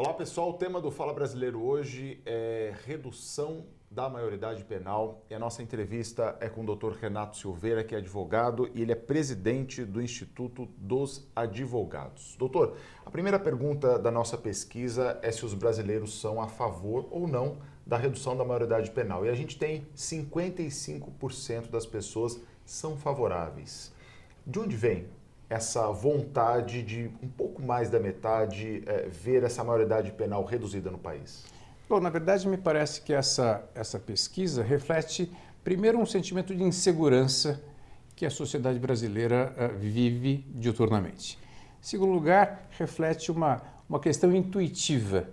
Olá pessoal, o tema do Fala Brasileiro hoje é redução da maioridade penal e a nossa entrevista é com o Dr. Renato Silveira, que é advogado e ele é presidente do Instituto dos Advogados. Doutor, a primeira pergunta da nossa pesquisa é se os brasileiros são a favor ou não da redução da maioridade penal e a gente tem 55% das pessoas são favoráveis. De onde vem essa vontade de um pouco mais da metade é, ver essa maioridade penal reduzida no país? Bom, na verdade, me parece que essa, essa pesquisa reflete, primeiro, um sentimento de insegurança que a sociedade brasileira uh, vive diuturnamente. Em segundo lugar, reflete uma, uma questão intuitiva,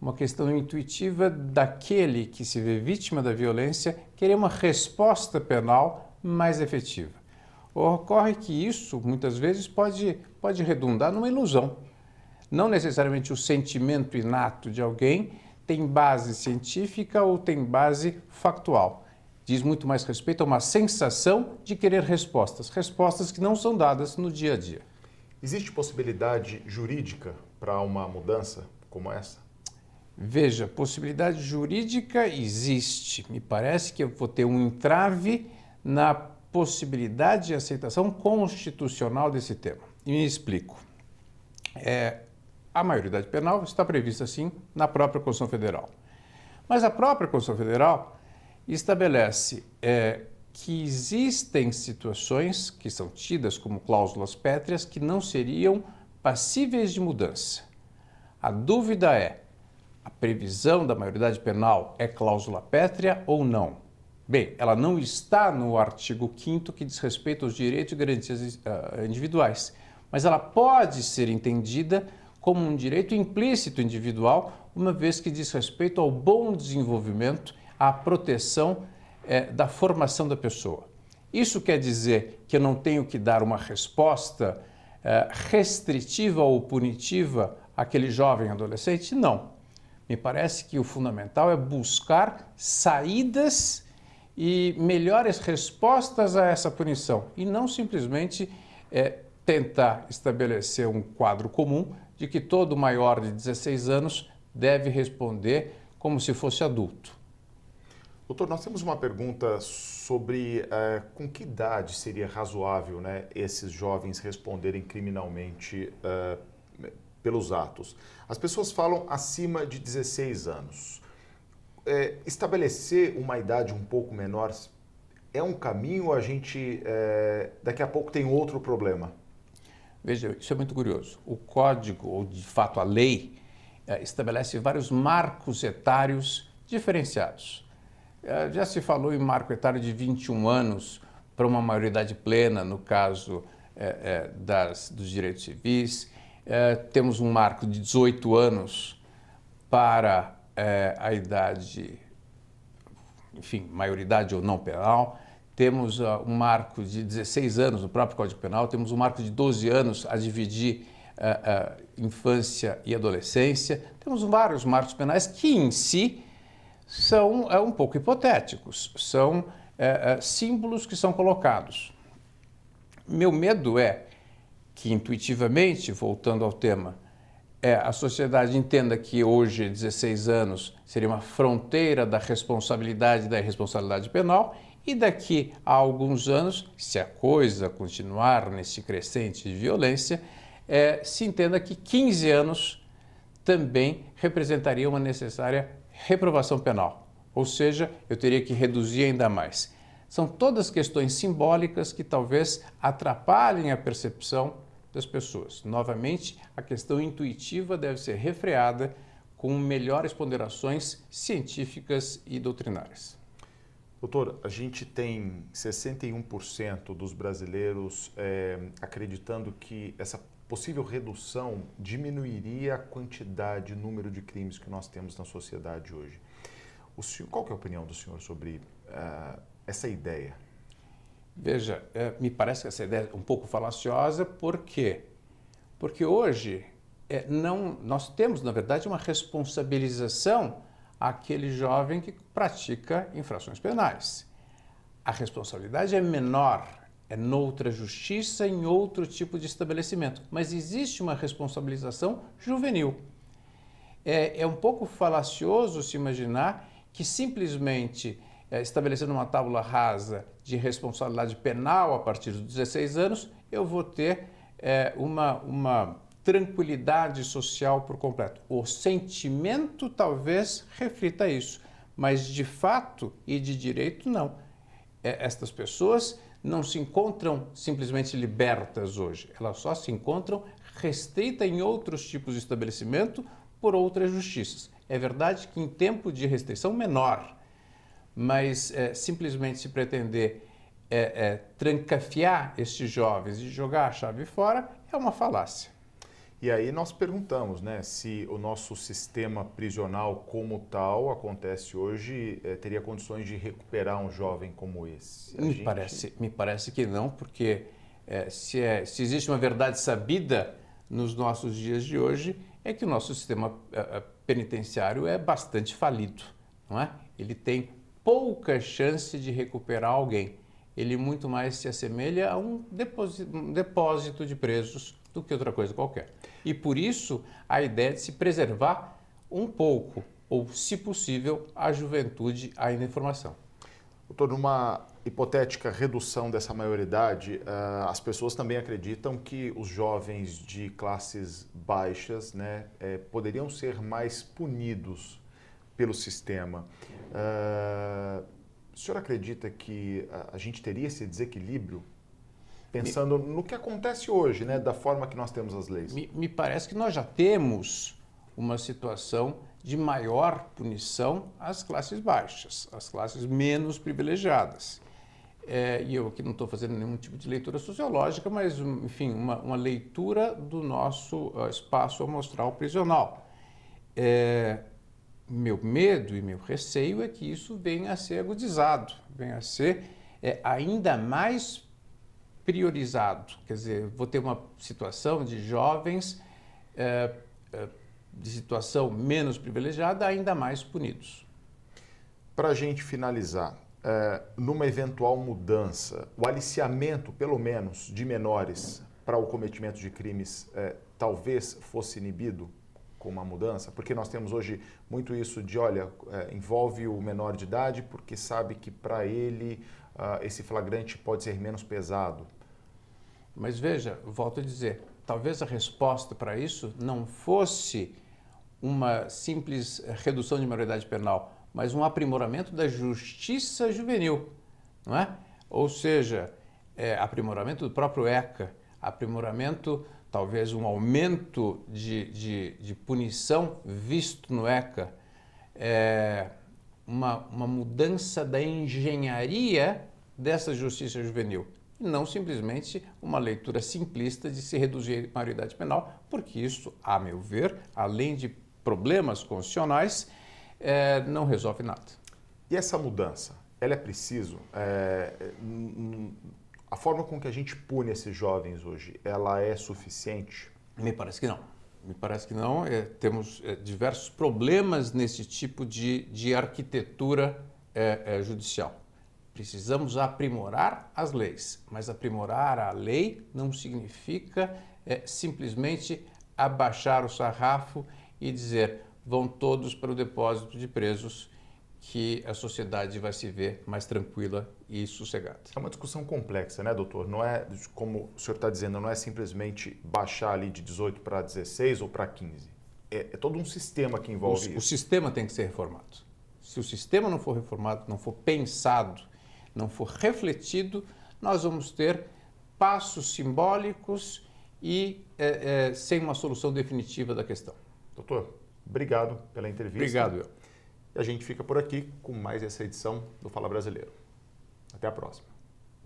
uma questão intuitiva daquele que se vê vítima da violência querer uma resposta penal mais efetiva. Ocorre que isso, muitas vezes, pode, pode redundar numa ilusão. Não necessariamente o sentimento inato de alguém tem base científica ou tem base factual. Diz muito mais respeito a uma sensação de querer respostas, respostas que não são dadas no dia a dia. Existe possibilidade jurídica para uma mudança como essa? Veja, possibilidade jurídica existe. Me parece que eu vou ter um entrave na possibilidade de aceitação constitucional desse tema. E me explico. É, a maioridade penal está prevista, sim, na própria Constituição Federal. Mas a própria Constituição Federal estabelece é, que existem situações que são tidas como cláusulas pétreas que não seriam passíveis de mudança. A dúvida é: a previsão da maioridade penal é cláusula pétrea ou não? Bem, ela não está no artigo 5 que diz respeito aos direitos e garantias ah, individuais, mas ela pode ser entendida como um direito implícito individual, uma vez que diz respeito ao bom desenvolvimento, à proteção eh, da formação da pessoa. Isso quer dizer que eu não tenho que dar uma resposta eh, restritiva ou punitiva àquele jovem adolescente? Não. Me parece que o fundamental é buscar saídas e melhores respostas a essa punição e não simplesmente é, tentar estabelecer um quadro comum de que todo maior de 16 anos deve responder como se fosse adulto. Doutor, nós temos uma pergunta sobre uh, com que idade seria razoável né, esses jovens responderem criminalmente uh, pelos atos. As pessoas falam acima de 16 anos é, estabelecer uma idade um pouco menor é um caminho ou a gente é, daqui a pouco tem outro problema? Veja, isso é muito curioso. O código, ou de fato a lei, é, estabelece vários marcos etários diferenciados. É, já se falou em marco etário de 21 anos para uma maioridade plena, no caso é, é, das, dos direitos civis. temos um marco de 18 anos para é, a idade, enfim, maioridade ou não penal, temos uh, um marco de 16 anos no próprio Código Penal, temos um marco de 12 anos a dividir uh, uh, infância e adolescência, temos vários marcos penais que em si são uh, um pouco hipotéticos, são é, é, símbolos que são colocados. Meu medo é que intuitivamente, voltando ao tema, é, a sociedade entenda que hoje 16 anos seria uma fronteira da responsabilidade da irresponsabilidade penal e daqui a alguns anos, se a coisa continuar nesse crescente de violência, é, se entenda que 15 anos também representaria uma necessária reprovação penal, ou seja, eu teria que reduzir ainda mais. São todas questões simbólicas que talvez atrapalhem a percepção das pessoas. Novamente, a questão intuitiva deve ser refreada com melhores ponderações científicas e doutrinárias. Doutor, a gente tem 61% dos brasileiros é, acreditando que essa possível redução diminuiria a quantidade, número de crimes que nós temos na sociedade hoje. O senhor, qual é a opinião do senhor sobre uh, essa ideia? Veja, é, me parece que essa ideia é um pouco falaciosa, por quê? Porque hoje é, não, nós temos, na verdade, uma responsabilização àquele jovem que pratica infrações penais. A responsabilidade é menor, é noutra justiça, em outro tipo de estabelecimento, mas existe uma responsabilização juvenil. É, é um pouco falacioso se imaginar que simplesmente é, estabelecendo uma tábula rasa de responsabilidade penal a partir dos 16 anos, eu vou ter é, uma, uma tranquilidade social por completo. O sentimento talvez reflita isso, mas de fato e de direito não. É, estas pessoas não se encontram simplesmente libertas hoje, elas só se encontram restritas em outros tipos de estabelecimento por outras justiças. É verdade que em tempo de restrição menor, mas é, simplesmente se pretender é, é, trancafiar estes jovens e jogar a chave fora é uma falácia. E aí nós perguntamos, né, se o nosso sistema prisional como tal acontece hoje é, teria condições de recuperar um jovem como esse? me gente... parece, me parece que não, porque é, se, é, se, existe uma verdade sabida nos nossos dias de hoje é que o nosso sistema é, é, penitenciário é bastante falido, não é? Ele tem pouca chance de recuperar alguém. Ele muito mais se assemelha a um depósito, de presos do que outra coisa qualquer. E por isso a ideia de se preservar um pouco, ou se possível, a juventude ainda em formação. Doutor, numa hipotética redução dessa maioridade, uh, as pessoas também acreditam que os jovens de classes baixas né, eh, poderiam ser mais punidos pelo sistema. Ah, o senhor acredita que a gente teria esse desequilíbrio pensando me, no que acontece hoje, né, da forma que nós temos as leis? Me, me, parece que nós já temos uma situação de maior punição às classes baixas, às classes menos privilegiadas. É, e eu aqui não estou fazendo nenhum tipo de leitura sociológica, mas, enfim, uma, uma leitura do nosso ah, espaço amostral prisional. É, meu medo e meu receio é que isso venha a ser agudizado, venha a ser é, ainda mais priorizado. Quer dizer, vou ter uma situação de jovens é, é, de situação menos privilegiada ainda mais punidos. Para a gente finalizar, é, numa eventual mudança, o aliciamento, pelo menos, de menores para o cometimento de crimes é, talvez fosse inibido? com uma mudança? Porque nós temos hoje muito isso de, olha, é, envolve o menor de idade porque sabe que para ele uh, esse flagrante pode ser menos pesado. Mas veja, volto a dizer, talvez a resposta para isso não fosse uma simples redução de maioridade penal, mas um aprimoramento da justiça juvenil, não é? Ou seja, é, aprimoramento do próprio ECA, aprimoramento talvez um aumento de, de, de punição, visto no ECA, é, uma, uma mudança da engenharia dessa justiça juvenil não simplesmente uma leitura simplista de se reduzir a maioridade penal, porque isso, a meu ver, além de problemas constitucionais, é, não resolve nada. E essa mudança, ela é preciso? É, a forma com que a gente pune esses jovens hoje, ela é suficiente? Me parece que não. Me parece que não. É, temos é, diversos problemas nesse tipo de, de arquitetura é, é judicial. Precisamos aprimorar as leis, mas aprimorar a lei não significa é, simplesmente abaixar o sarrafo e dizer vão todos para o depósito de presos que a sociedade vai se ver mais tranquila e sossegada. É uma discussão complexa, né, doutor? Não é, como o senhor está dizendo, não é simplesmente baixar ali de 18 para 16 ou para 15. É, é, todo um sistema que envolve o, isso. O sistema tem que ser reformado. Se o sistema não for reformado, não for pensado, não for refletido, nós vamos ter passos simbólicos e é, é, sem uma solução definitiva da questão. Doutor, obrigado pela entrevista. Obrigado, eu. A gente fica por aqui com mais essa edição do Fala Brasileiro. Até a próxima.